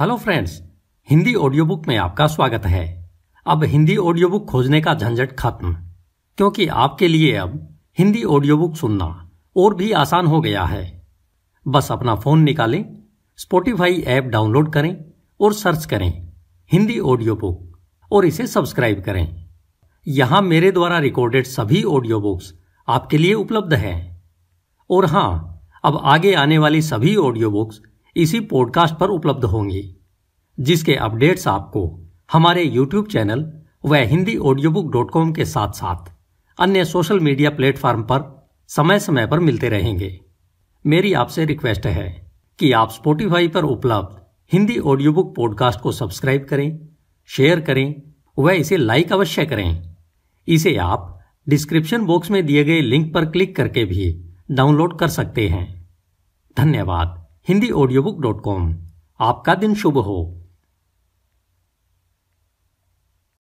hello friends Hindi audio book में आपका स्वागत है अब हिंदी ऑडियो बुक खोजने का झंझट खत्म क्योंकि आपके लिए अब हिंदी ऑडियो बुक सुनना और भी आसान हो गया है बस अपना फ़ोन निकालें स्पोटिफाई ऐप डाउनलोड करें और सर्च करें हिंदी ऑडियो बुक और इसे सब्सक्राइब करें यहां मेरे द्वारा रिकॉर्डेड सभी ऑडियो बुक्स आपके लिए उपलब्ध हैं और हाँ अब आगे आने वाली सभी ऑडियो बुक्स इसी पॉडकास्ट पर उपलब्ध होंगी जिसके अपडेट्स आपको हमारे यूट्यूब चैनल व Hindi audio book dot com के साथ साथ अन्य सोशल मीडिया प्लेटफॉर्म पर समय समय पर मिलते रहेंगे मेरी आपसे रिक्वेस्ट है कि आप स्पोटिफाई पर उपलब्ध हिंदी ऑडियो बुक पॉडकास्ट को सब्सक्राइब करें शेयर करें व इसे लाइक अवश्य करें इसे आप डिस्क्रिप्शन बॉक्स में दिए गए लिंक पर क्लिक करके भी डाउनलोड कर सकते हैं धन्यवाद Hindi audio book dot com आपका दिन शुभ हो